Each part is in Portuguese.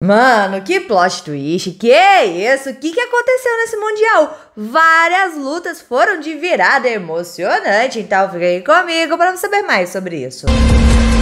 Mano, que plot twist, que é isso? O que, que aconteceu nesse Mundial? Várias lutas foram de virada emocionante, então fiquem comigo para saber mais sobre isso. Música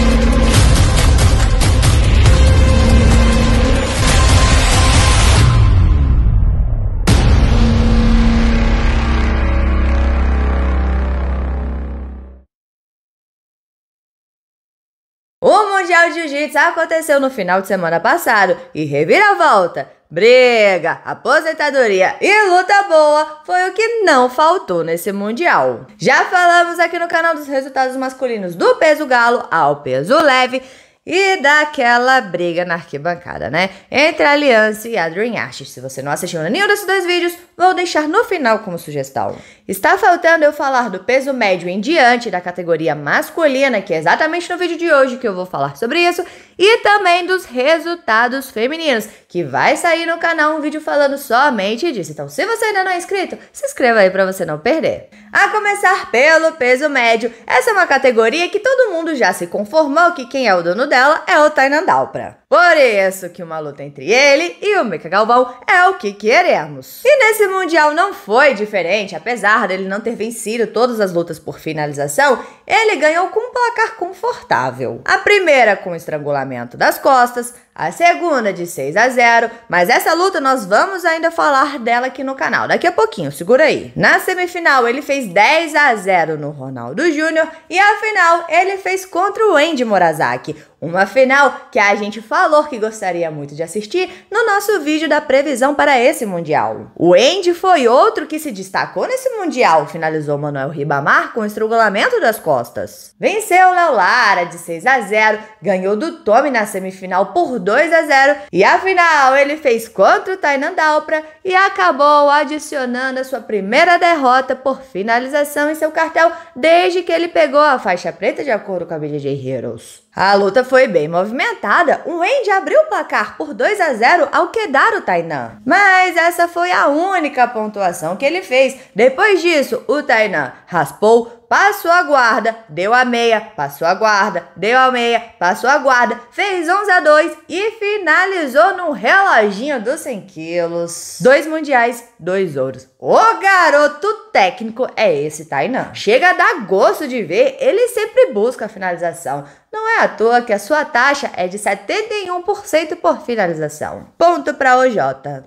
Mundial de Jiu-Jitsu aconteceu no final de semana passado e reviravolta, briga, aposentadoria e luta boa foi o que não faltou nesse Mundial. Já falamos aqui no canal dos resultados masculinos do peso galo ao peso leve e daquela briga na arquibancada, né? Entre a Aliança e a Dream Se você não assistiu nenhum desses dois vídeos, vou deixar no final como sugestão. Está faltando eu falar do peso médio em diante da categoria masculina, que é exatamente no vídeo de hoje que eu vou falar sobre isso, e também dos resultados femininos, que vai sair no canal um vídeo falando somente disso. Então, se você ainda não é inscrito, se inscreva aí para você não perder. A começar pelo peso médio, essa é uma categoria que todo mundo já se conformou que quem é o dono dela é o Tainan Dalpra. Por isso que uma luta entre ele e o Mika Galvão é o que queremos. E nesse Mundial não foi diferente, apesar dele não ter vencido todas as lutas por finalização, ele ganhou com um placar confortável. A primeira com estrangulamento enforcamento das costas, a segunda de 6 a 0, mas essa luta nós vamos ainda falar dela aqui no canal, daqui a pouquinho, segura aí. Na semifinal ele fez 10 a 0 no Ronaldo Júnior e a final ele fez contra o Andy Morazaki. Uma final que a gente falou que gostaria muito de assistir no nosso vídeo da previsão para esse Mundial. O Andy foi outro que se destacou nesse Mundial, finalizou Manuel Ribamar com estrangulamento das costas. Venceu Léo Lara de 6 a 0, ganhou do Tommy na semifinal por 2 a 0 e afinal ele fez contra o Tainan Dalpra e acabou adicionando a sua primeira derrota por finalização em seu cartel desde que ele pegou a faixa preta de acordo com a BJJ Heroes. A luta foi bem movimentada. O Andy abriu o placar por 2 a 0 ao quedar o Tainan. Mas essa foi a única pontuação que ele fez. Depois disso, o Tainan raspou, passou a guarda, deu a meia, passou a guarda, deu a meia, passou a guarda, fez 11 a 2 e finalizou num reloginho dos 100 quilos. Dois mundiais dois ouros. O garoto técnico é esse Tainan. Tá Chega a dar gosto de ver, ele sempre busca a finalização. Não é à toa que a sua taxa é de 71% por finalização. Ponto para OJ.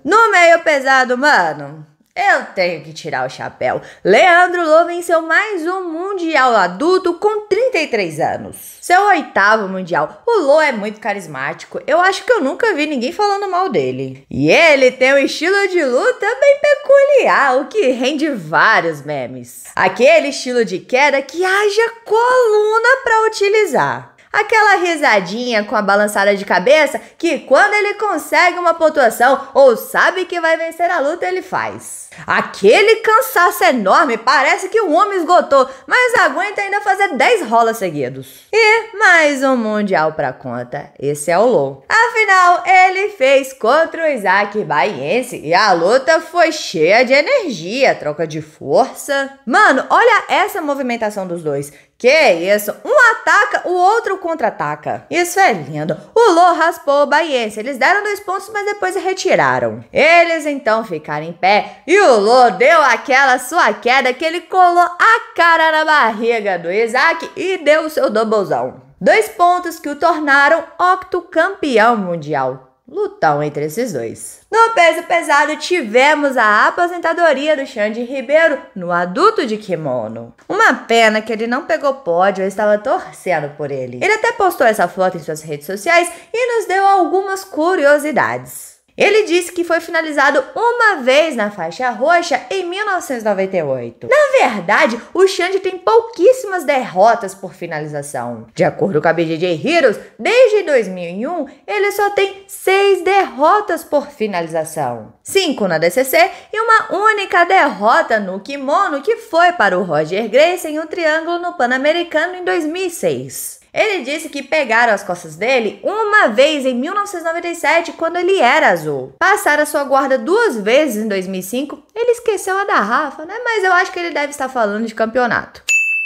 No meio pesado, mano. Eu tenho que tirar o chapéu. Leandro Lô venceu mais um Mundial adulto com 33 anos. Seu oitavo Mundial. O Lô é muito carismático. Eu acho que eu nunca vi ninguém falando mal dele. E ele tem um estilo de luta bem peculiar, o que rende vários memes. Aquele estilo de queda que haja coluna para utilizar. Aquela risadinha com a balançada de cabeça que quando ele consegue uma pontuação ou sabe que vai vencer a luta, ele faz. Aquele cansaço enorme, parece que o homem esgotou, mas aguenta ainda fazer 10 rolas seguidos. E mais um mundial pra conta, esse é o Lou. Afinal, ele fez contra o Isaac Baiense e a luta foi cheia de energia, troca de força. Mano, olha essa movimentação dos dois. Que isso? Um ataca, o outro contra-ataca. Isso é lindo. O Lô raspou o Baiense. Eles deram dois pontos, mas depois retiraram. Eles então ficaram em pé e o Lô deu aquela sua queda que ele colou a cara na barriga do Isaac e deu o seu doublezão. Dois pontos que o tornaram octocampeão mundial lutão entre esses dois. No peso pesado, tivemos a aposentadoria do Xande Ribeiro no adulto de kimono. Uma pena que ele não pegou pódio, eu estava torcendo por ele. Ele até postou essa foto em suas redes sociais e nos deu algumas curiosidades. Ele disse que foi finalizado uma vez na faixa roxa em 1998. Na verdade, o Xande tem pouquíssimas derrotas por finalização. De acordo com a BJJ Heroes, desde 2001, ele só tem seis derrotas por finalização. Cinco na DCC e uma única derrota no kimono que foi para o Roger Grace em um triângulo no Pan-Americano em 2006. Ele disse que pegaram as costas dele uma vez em 1997, quando ele era azul. Passaram a sua guarda duas vezes em 2005, ele esqueceu a da Rafa, né? Mas eu acho que ele deve estar falando de campeonato.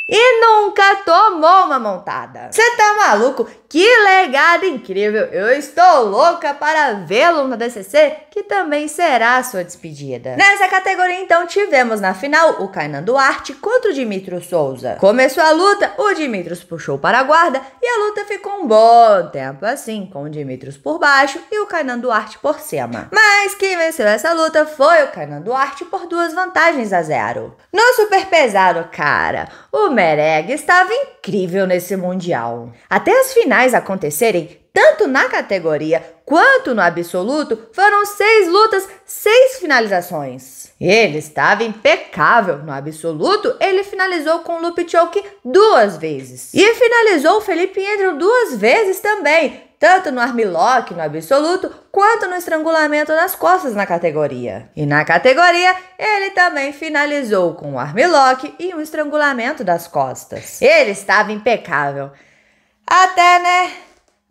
E nunca tomou uma montada. Você tá maluco que legado incrível! Eu estou louca para vê-lo no DCC, que também será a sua despedida. Nessa categoria, então, tivemos na final o Kainan Duarte contra o Dimitro Souza. Começou a luta, o Dimitros puxou para a guarda e a luta ficou um bom tempo assim, com o Dimitros por baixo e o Kainan Duarte por cima. Mas quem venceu essa luta foi o Kainan Duarte por duas vantagens a zero. No super pesado, cara, o Mereg estava incrível nesse Mundial. Até as finais finais acontecerem, tanto na categoria quanto no absoluto, foram seis lutas, seis finalizações. Ele estava impecável. No absoluto, ele finalizou com o loop choke duas vezes. E finalizou o Felipe Endro duas vezes também, tanto no armlock no absoluto, quanto no estrangulamento das costas na categoria. E na categoria, ele também finalizou com o armlock e um estrangulamento das costas. Ele estava impecável. Até, né?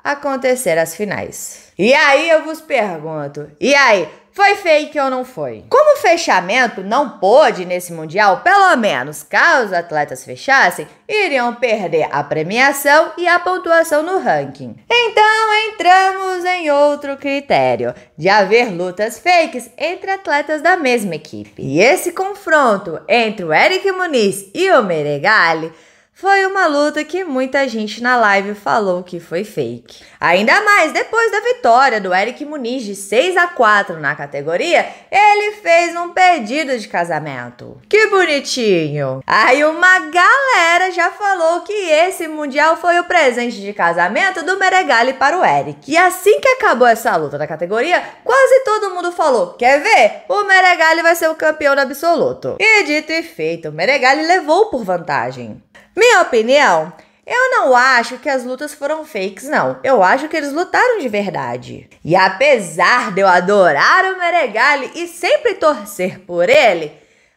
Acontecer as finais. E aí eu vos pergunto: e aí? Foi fake ou não foi? Como o fechamento não pôde nesse Mundial, pelo menos caso atletas fechassem, iriam perder a premiação e a pontuação no ranking. Então entramos em outro critério, de haver lutas fakes entre atletas da mesma equipe. E esse confronto entre o Eric Muniz e o Meregali foi uma luta que muita gente na live falou que foi fake. Ainda mais depois da vitória do Eric Muniz de 6 a 4 na categoria, ele fez um pedido de casamento. Que bonitinho! Aí uma galera já falou que esse mundial foi o presente de casamento do Meregali para o Eric. E assim que acabou essa luta da categoria, quase todo mundo falou: "Quer ver? O Meregali vai ser o campeão absoluto". E dito e feito, o Meregali levou por vantagem. Minha opinião, eu não acho que as lutas foram fakes, não. Eu acho que eles lutaram de verdade. E apesar de eu adorar o Meregali e sempre torcer por ele,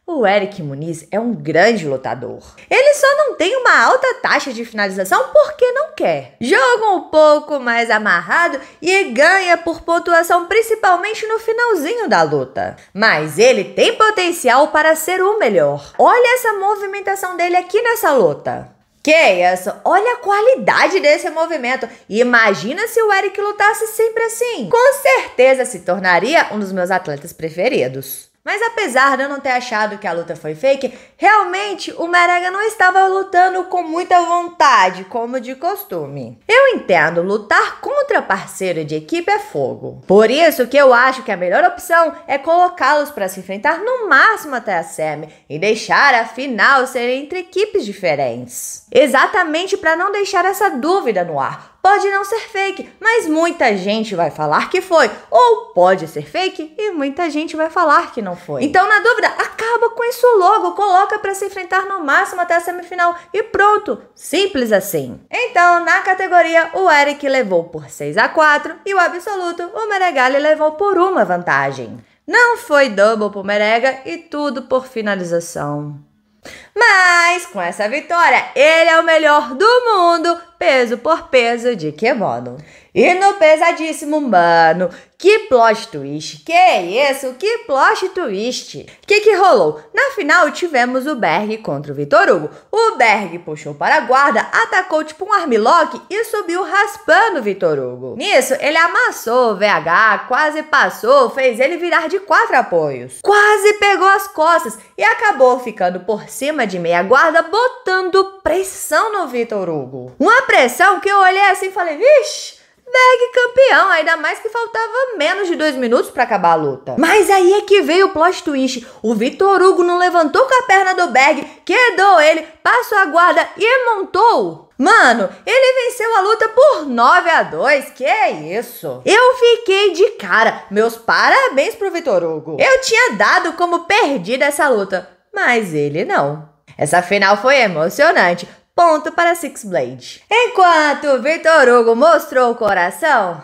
o Eric Muniz é um grande lutador. Ele só não tem uma alta taxa de finalização porque não quer. Joga um pouco mais amarrado e ganha por pontuação principalmente no finalzinho da luta. Mas ele tem potencial para ser o melhor. Olha essa movimentação dele aqui nessa luta. Que isso? Olha a qualidade desse movimento. Imagina se o Eric lutasse sempre assim. Com certeza se tornaria um dos meus atletas preferidos. Mas apesar de eu não ter achado que a luta foi fake, realmente o Marega não estava lutando com muita vontade, como de costume. Eu entendo, lutar contra parceiro de equipe é fogo. Por isso que eu acho que a melhor opção é colocá-los para se enfrentar no máximo até a semi e deixar a final ser entre equipes diferentes. Exatamente para não deixar essa dúvida no ar. Pode não ser fake, mas muita gente vai falar que foi. Ou pode ser fake e muita gente vai falar que não foi. Então, na dúvida, acaba com isso logo, coloca para se enfrentar no máximo até a semifinal e pronto. Simples assim. Então, na categoria, o Eric levou por 6 a 4 e o absoluto, o Meregali levou por uma vantagem. Não foi double pro Merega e tudo por finalização. Mas com essa vitória, ele é o melhor do mundo peso por peso de que modo? E no pesadíssimo, mano, que plot twist, que é isso, que plot twist. Que que rolou? Na final tivemos o Berg contra o Vitor Hugo. O Berg puxou para a guarda, atacou tipo um armlock e subiu raspando o Vitor Hugo. Nisso, ele amassou o VH, quase passou, fez ele virar de quatro apoios. Quase pegou as costas e acabou ficando por cima de meia guarda, botando pressão no Vitor Hugo. Uma pressão impressão que eu olhei assim e falei, vixe, Berg campeão, ainda mais que faltava menos de dois minutos para acabar a luta. Mas aí é que veio o plot twist. O Vitor Hugo não levantou com a perna do Berg, quedou ele, passou a guarda e montou. Mano, ele venceu a luta por 9 a 2. Que é isso? Eu fiquei de cara. Meus parabéns pro Vitor Hugo. Eu tinha dado como perdida essa luta, mas ele não. Essa final foi emocionante. Ponto para Six Blade. Enquanto Vitor Hugo mostrou o coração,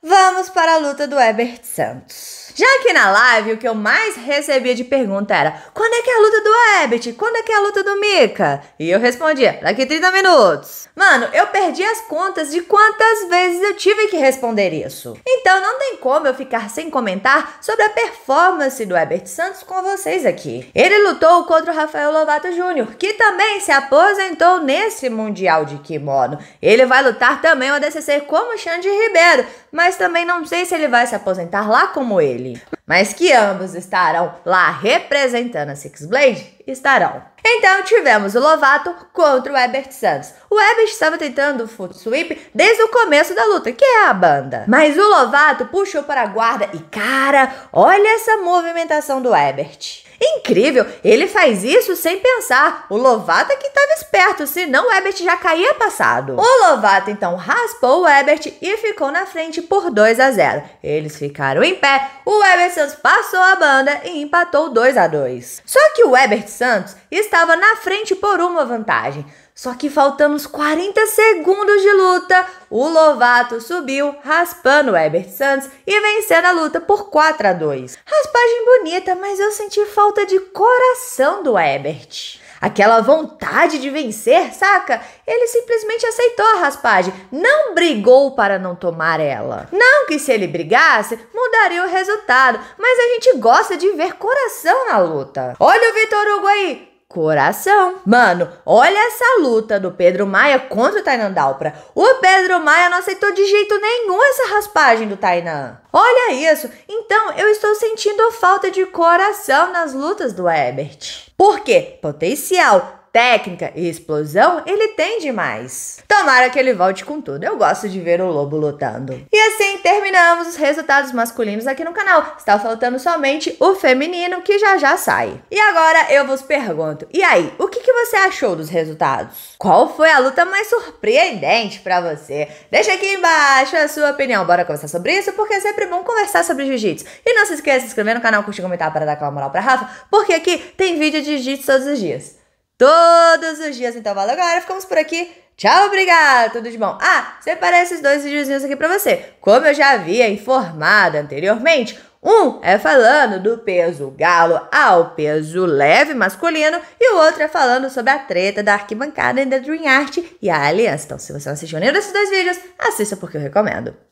vamos para a luta do Herbert Santos. Já aqui na live, o que eu mais recebia de pergunta era: quando é que é a luta do Ebit? Quando é que é a luta do Mika? E eu respondia: daqui 30 minutos. Mano, eu perdi as contas de quantas vezes eu tive que responder isso. Então não tem como eu ficar sem comentar sobre a performance do Ebert Santos com vocês aqui. Ele lutou contra o Rafael Lovato Jr., que também se aposentou nesse Mundial de Kimono. Ele vai lutar também o ADCC como Xande Ribeiro, mas também não sei se ele vai se aposentar lá como ele dele, mas que ambos estarão lá representando a Six Blade estarão. Então tivemos o Lovato contra o Ebert Santos. O Ebert estava tentando o foot sweep desde o começo da luta, que é a banda. Mas o Lovato puxou para a guarda e cara, olha essa movimentação do Ebert. Incrível, ele faz isso sem pensar. O Lovato é que estava esperto, senão o Ebert já caía passado. O Lovato então raspou o Ebert e ficou na frente por 2 a 0. Eles ficaram em pé, o Ebert Santos passou a banda e empatou 2 a 2. Só que o Ebert Santos estava na frente por uma vantagem. Só que faltando uns 40 segundos de luta, o Lovato subiu, raspando o Herbert Santos e vencendo a luta por 4 a 2. Raspagem bonita, mas eu senti falta de coração do Herbert. Aquela vontade de vencer, saca? Ele simplesmente aceitou a raspagem, não brigou para não tomar ela. Não que se ele brigasse, mudaria o resultado, mas a gente gosta de ver coração na luta. Olha o Vitor Hugo aí, Coração. Mano, olha essa luta do Pedro Maia contra o Tainan Dalpra. O Pedro Maia não aceitou de jeito nenhum essa raspagem do Tainan. Olha isso. Então, eu estou sentindo falta de coração nas lutas do Ebert. Porque potencial, técnica e explosão, ele tem demais. Tomara que ele volte com tudo. Eu gosto de ver o lobo lutando. E terminamos os resultados masculinos aqui no canal. Está faltando somente o feminino, que já já sai. E agora eu vos pergunto, e aí, o que, que você achou dos resultados? Qual foi a luta mais surpreendente para você? Deixa aqui embaixo a sua opinião. Bora conversar sobre isso, porque é sempre bom conversar sobre jiu-jitsu. E não se esqueça de se inscrever no canal, curtir, comentar para dar aquela moral pra Rafa, porque aqui tem vídeo de jiu-jitsu todos os dias. Todos os dias, então valeu galera, ficamos por aqui. Tchau, obrigada, tudo de bom. Ah, separei esses dois videozinhos aqui para você. Como eu já havia informado anteriormente, um é falando do peso galo ao peso leve masculino e o outro é falando sobre a treta da arquibancada em the Dream Art e a Aliança. Então, se você não assistiu nenhum desses dois vídeos, assista porque eu recomendo.